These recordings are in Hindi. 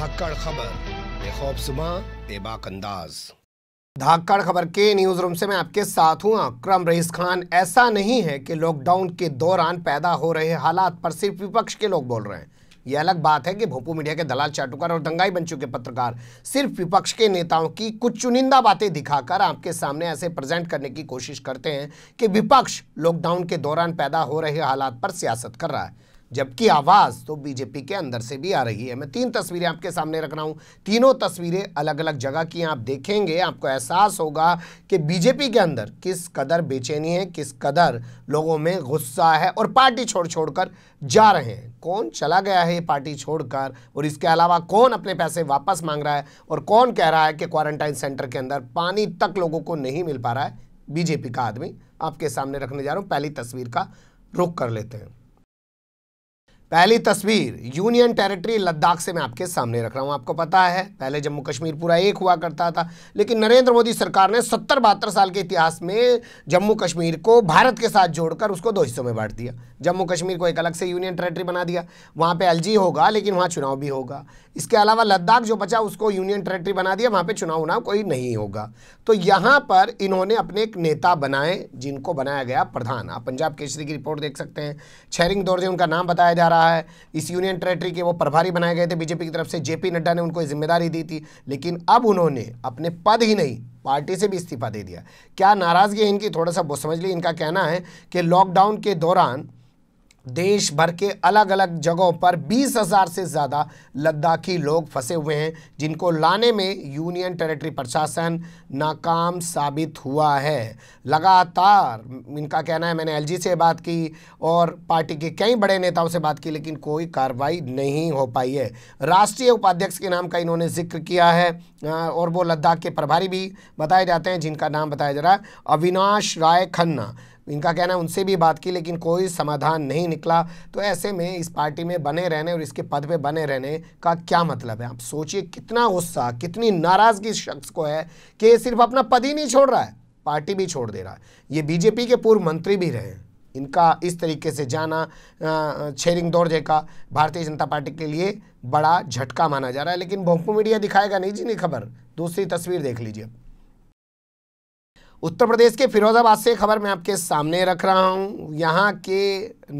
धाकड़ खबर बेखौफ सुबह बेबाक अंदाज धाकड़ खबर के न्यूज रूम से मैं आपके साथ हूँ अक्रम रईस खान ऐसा नहीं है कि लॉकडाउन के दौरान पैदा हो रहे हालात पर सिर्फ विपक्ष के लोग बोल रहे हैं ये अलग बात है कि भोपू मीडिया के दलाल चाटुकार और दंगाई बन चुके पत्रकार सिर्फ विपक्ष के नेताओं की कुछ चुनिंदा बातें दिखाकर आपके सामने ऐसे प्रेजेंट करने की कोशिश करते हैं कि विपक्ष लॉकडाउन के दौरान पैदा हो रहे हालात पर सियासत कर रहा है जबकि आवाज़ तो बीजेपी के अंदर से भी आ रही है मैं तीन तस्वीरें आपके सामने रख रहा हूँ तीनों तस्वीरें अलग अलग जगह की आप देखेंगे आपको एहसास होगा कि बीजेपी के अंदर किस कदर बेचैनी है किस कदर लोगों में गुस्सा है और पार्टी छोड़ छोड़ कर जा रहे हैं कौन चला गया है ये पार्टी छोड़कर और इसके अलावा कौन अपने पैसे वापस मांग रहा है और कौन कह रहा है कि क्वारंटाइन सेंटर के अंदर पानी तक लोगों को नहीं मिल पा रहा है बीजेपी का आदमी आपके सामने रखने जा रहा हूँ पहली तस्वीर का रुख कर लेते हैं पहली तस्वीर यूनियन टेरिटरी लद्दाख से मैं आपके सामने रख रहा हूं आपको पता है पहले जम्मू कश्मीर पूरा एक हुआ करता था लेकिन नरेंद्र मोदी सरकार ने सत्तर बहत्तर साल के इतिहास में जम्मू कश्मीर को भारत के साथ जोड़कर उसको दो हिस्सों में बांट दिया जम्मू कश्मीर को एक अलग से यूनियन टेरेटरी बना दिया वहाँ पर एल होगा लेकिन वहाँ चुनाव भी होगा इसके अलावा लद्दाख जो बचा उसको यूनियन टेरेटरी बना दिया वहाँ पर चुनाव उनाव कोई नहीं होगा तो यहाँ पर इन्होंने अपने एक नेता बनाए जिनको बनाया गया प्रधान आप पंजाब केसरी की रिपोर्ट देख सकते हैं छैरिंग दौरजे उनका नाम बताया जा रहा रहा है इस यूनियन टेरेटरी के वो प्रभारी बनाए गए थे बीजेपी की तरफ से जेपी नड्डा ने उनको जिम्मेदारी दी थी लेकिन अब उन्होंने अपने पद ही नहीं पार्टी से भी इस्तीफा दे दिया क्या नाराज़गी है इनकी थोड़ा सा वो समझ ली इनका कहना है कि लॉकडाउन के दौरान देश भर के अलग अलग जगहों पर 20,000 से ज़्यादा लद्दाखी लोग फंसे हुए हैं जिनको लाने में यूनियन टेरिटरी प्रशासन नाकाम साबित हुआ है लगातार इनका कहना है मैंने एलजी से बात की और पार्टी के कई बड़े नेताओं से बात की लेकिन कोई कार्रवाई नहीं हो पाई है राष्ट्रीय उपाध्यक्ष के नाम का इन्होंने जिक्र किया है और वो लद्दाख के प्रभारी भी बताए जाते हैं जिनका नाम बताया जा रहा है अविनाश राय खन्ना इनका कहना है उनसे भी बात की लेकिन कोई समाधान नहीं निकला तो ऐसे में इस पार्टी में बने रहने और इसके पद पे बने रहने का क्या मतलब है आप सोचिए कितना गुस्सा कितनी नाराज़गी शख्स को है कि ये सिर्फ अपना पद ही नहीं छोड़ रहा है पार्टी भी छोड़ दे रहा है ये बीजेपी के पूर्व मंत्री भी रहे हैं इनका इस तरीके से जाना छेरिंग दौड़ जैका भारतीय जनता पार्टी के लिए बड़ा झटका माना जा रहा है लेकिन भोंपू मीडिया दिखाएगा नहीं जी नहीं खबर दूसरी तस्वीर देख लीजिए उत्तर प्रदेश के फिरोजाबाद से खबर मैं आपके सामने रख रहा हूं यहां के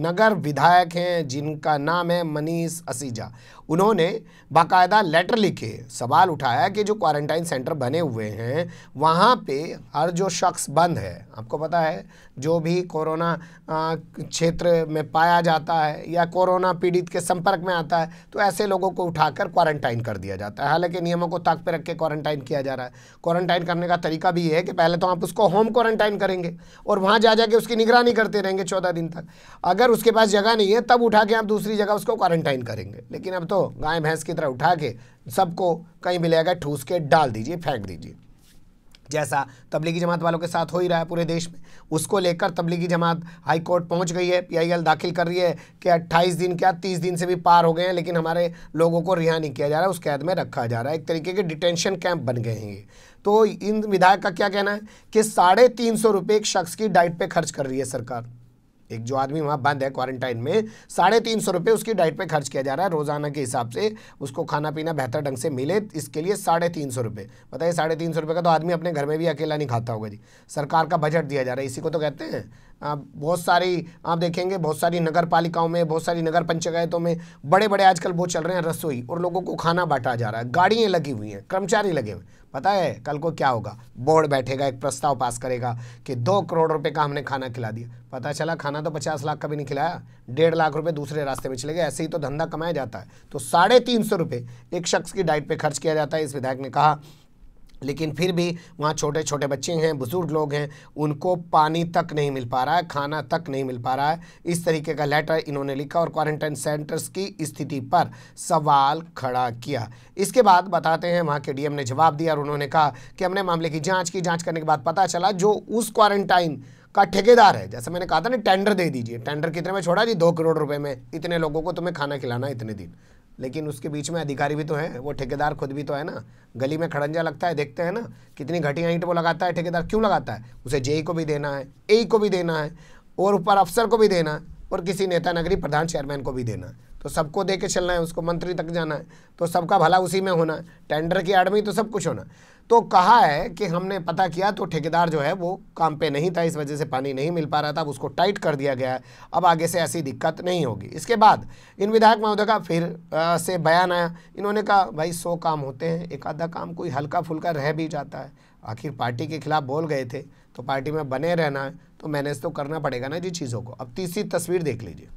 नगर विधायक हैं जिनका नाम है मनीष असीजा उन्होंने बाकायदा लेटर लिखे सवाल उठाया कि जो क्वारंटाइन सेंटर बने हुए हैं वहां पे हर जो शख्स बंद है आपको पता है जो भी कोरोना क्षेत्र में पाया जाता है या कोरोना पीड़ित के संपर्क में आता है तो ऐसे लोगों को उठाकर क्वारंटाइन कर दिया जाता है हालांकि नियमों को ताक पर रख के क्वारंटाइन किया जा रहा है क्वारंटाइन करने का तरीका भी है कि पहले तो आप उसको होम क्वारंटाइन करेंगे और वहाँ जा जाके उसकी निगरानी करते रहेंगे चौदह दिन तक अगर उसके पास जगह नहीं है तब उठा के आप दूसरी जगह उसको क्वारंटाइन करेंगे लेकिन अब तो गाय भैंस की तरह उठा के सबको कहीं मिलेगा ठूस के डाल दीजिए फेंक दीजिए जैसा तबलीगी जमात वालों के साथ हो ही रहा है पूरे देश में उसको लेकर तबलीगी जमात हाई कोर्ट पहुंच गई है पीआईएल दाखिल कर रही है कि 28 दिन क्या 30 दिन से भी पार हो गए हैं लेकिन हमारे लोगों को रिहा नहीं किया जा रहा है उस कैद में रखा जा रहा है एक तरीके के डिटेंशन कैंप बन गए हैं ये तो इन विधायक का क्या कहना है कि साढ़े तीन सौ रुपये एक शख्स की डाइट पर खर्च कर रही है सरकार एक जो आदमी वहाँ बंद है क्वारंटाइन में साढ़े तीन सौ रुपये उसकी डाइट पे खर्च किया जा रहा है रोज़ाना के हिसाब से उसको खाना पीना बेहतर ढंग से मिले इसके लिए साढ़े तीन सौ रुपये बताइए साढ़े तीन सौ रुपये का तो आदमी अपने घर में भी अकेला नहीं खाता होगा जी सरकार का बजट दिया जा रहा है इसी को तो कहते हैं बहुत सारी आप देखेंगे बहुत सारी नगर पालिकाओं में बहुत सारी नगर पंचायतों में बड़े बड़े आजकल बहुत चल रहे हैं रसोई और लोगों को खाना बांटा जा रहा है गाड़ियाँ लगी हुई हैं कर्मचारी लगे हुए पता है कल को क्या होगा बोर्ड बैठेगा एक प्रस्ताव पास करेगा कि दो करोड़ रुपए का हमने खाना खिला दिया पता चला खाना तो पचास लाख का भी नहीं खिलाया डेढ़ लाख रुपए दूसरे रास्ते में चले गए ऐसे ही तो धंधा कमाया जाता है तो साढ़े तीन सौ रुपये एक शख्स की डाइट पर खर्च किया जाता है इस विधायक ने कहा लेकिन फिर भी वहाँ छोटे छोटे बच्चे हैं बुज़ुर्ग लोग हैं उनको पानी तक नहीं मिल पा रहा है खाना तक नहीं मिल पा रहा है इस तरीके का लेटर इन्होंने लिखा और क्वारंटाइन सेंटर्स की स्थिति पर सवाल खड़ा किया इसके बाद बताते हैं वहाँ के डीएम ने जवाब दिया और उन्होंने कहा कि हमने मामले की जाँच की जाँच करने के बाद पता चला जो उस क्वारंटाइन का ठेकेदार है जैसे मैंने कहा था ना टेंडर दे दीजिए टेंडर कितने में छोड़ा जी दो करोड़ रुपए में इतने लोगों को तुम्हें खाना खिलाना इतने दिन लेकिन उसके बीच में अधिकारी भी तो हैं वो ठेकेदार खुद भी तो है ना गली में खड़ंजा लगता है देखते हैं ना कितनी घटिया ईंट वो लगाता है ठेकेदार क्यों लगाता है उसे जेई को भी देना है ए को भी देना है और ऊपर अफसर को भी देना है और किसी नेता नगरी प्रधान चेयरमैन को भी देना है तो सबको दे के चलना है उसको मंत्री तक जाना है तो सबका भला उसी में होना है टेंडर की आड़ में तो सब कुछ होना तो कहा है कि हमने पता किया तो ठेकेदार जो है वो काम पे नहीं था इस वजह से पानी नहीं मिल पा रहा था अब उसको टाइट कर दिया गया है अब आगे से ऐसी दिक्कत नहीं होगी इसके बाद इन विधायक महोदय का फिर आ, से बयान आया इन्होंने कहा भाई सौ काम होते हैं एक आधा काम कोई हल्का फुल्का रह भी जाता है आखिर पार्टी के खिलाफ बोल गए थे तो पार्टी में बने रहना है तो मैनेज तो करना पड़ेगा ना जी चीज़ों को अब तीसरी तस्वीर देख लीजिए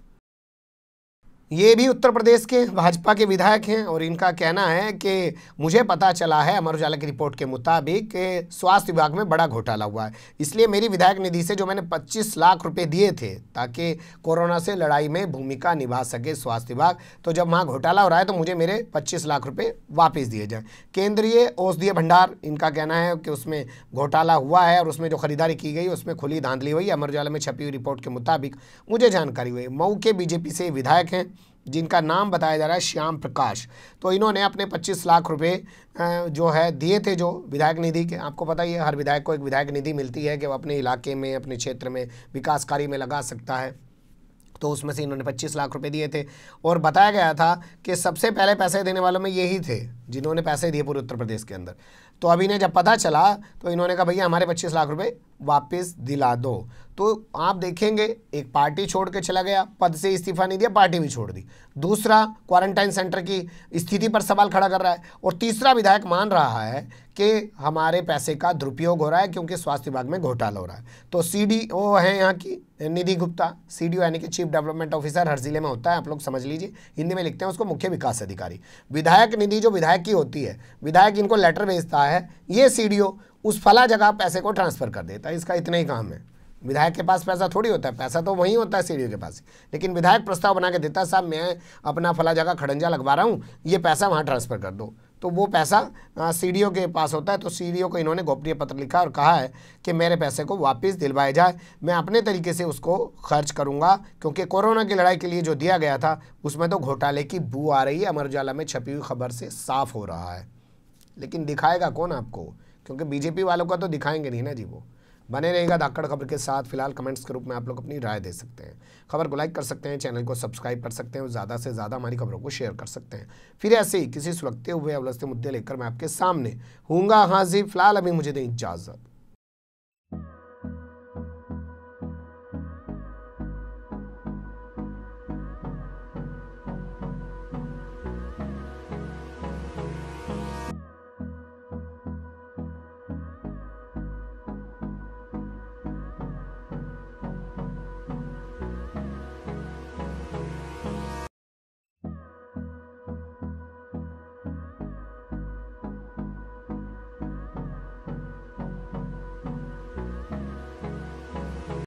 ये भी उत्तर प्रदेश के भाजपा के विधायक हैं और इनका कहना है कि मुझे पता चला है अमर उजाला की रिपोर्ट के मुताबिक स्वास्थ्य विभाग में बड़ा घोटाला हुआ है इसलिए मेरी विधायक निधि से जो मैंने 25 लाख रुपए दिए थे ताकि कोरोना से लड़ाई में भूमिका निभा सके स्वास्थ्य विभाग तो जब वहाँ घोटाला हो रहा है तो मुझे मेरे पच्चीस लाख रुपये वापिस दिए जाएँ केंद्रीय औषधीय भंडार इनका कहना है कि उसमें घोटाला हुआ है और उसमें जो खरीदारी की गई उसमें खुली धांधली हुई अमर उजाला में छपी हुई रिपोर्ट के मुताबिक मुझे जानकारी हुई मऊ के बीजेपी से विधायक हैं जिनका नाम बताया जा रहा है श्याम प्रकाश तो इन्होंने अपने 25 लाख रुपए जो है दिए थे जो विधायक निधि के आपको पता ही है हर विधायक को एक विधायक निधि मिलती है कि वह अपने इलाके में अपने क्षेत्र में विकास कार्य में लगा सकता है तो उसमें से इन्होंने 25 लाख रुपए दिए थे और बताया गया था कि सबसे पहले पैसे देने वालों में यही थे जिन्होंने पैसे दिए पूरे उत्तर प्रदेश के अंदर तो अभी ने जब पता चला तो इन्होंने कहा भैया हमारे पच्चीस लाख रुपए वापस दिला दो तो आप देखेंगे एक पार्टी छोड़ के चला गया पद से इस्तीफा नहीं दिया पार्टी भी छोड़ दी दूसरा क्वारंटाइन सेंटर की स्थिति पर सवाल खड़ा कर रहा है और तीसरा विधायक मान रहा है कि हमारे पैसे का दुरुपयोग हो रहा है क्योंकि स्वास्थ्य विभाग में घोटाला हो रहा है तो सी डी ओ है यहाँ की निधि गुप्ता सी डी ओ यानी कि चीफ डेवलपमेंट ऑफिसर हर जिले में होता है आप लोग समझ लीजिए हिंदी में लिखते हैं उसको मुख्य विकास अधिकारी विधायक निधि जो विधायक की होती है विधायक इनको लेटर भेजता है है ये सी उस फला जगह पैसे को ट्रांसफ़र कर देता तो है इसका इतना ही काम है विधायक के पास पैसा थोड़ी होता है पैसा तो वहीं होता है सीडीओ के पास लेकिन विधायक प्रस्ताव बना के देता है साहब मैं अपना फला जगह खड़ंजा लगवा रहा हूँ ये पैसा वहाँ ट्रांसफ़र कर दो तो वो पैसा सीडीओ के पास होता है तो सीडीओ को इन्होंने गोपनीय पत्र लिखा और कहा है कि मेरे पैसे को वापस दिलवाया जाए मैं अपने तरीके से उसको खर्च करूंगा क्योंकि कोरोना की लड़ाई के लिए जो दिया गया था उसमें तो घोटाले की बू आ रही है अमर उजाला में छपी हुई खबर से साफ हो रहा है लेकिन दिखाएगा कौन आपको क्योंकि बीजेपी वालों का तो दिखाएंगे नहीं ना जी वो बने रहेगा धाकड़ खबर के साथ फिलहाल कमेंट्स के रूप में आप लोग अपनी राय दे सकते हैं खबर को लाइक कर सकते हैं चैनल को सब्सक्राइब कर सकते हैं और ज़्यादा से ज़्यादा हमारी खबरों को शेयर कर सकते हैं फिर ऐसे ही किसी सुलगते हुए अवलस्ते मुद्दे लेकर मैं आपके सामने हूँगा हाँ जी फिलहाल अभी मुझे दें इजाज़त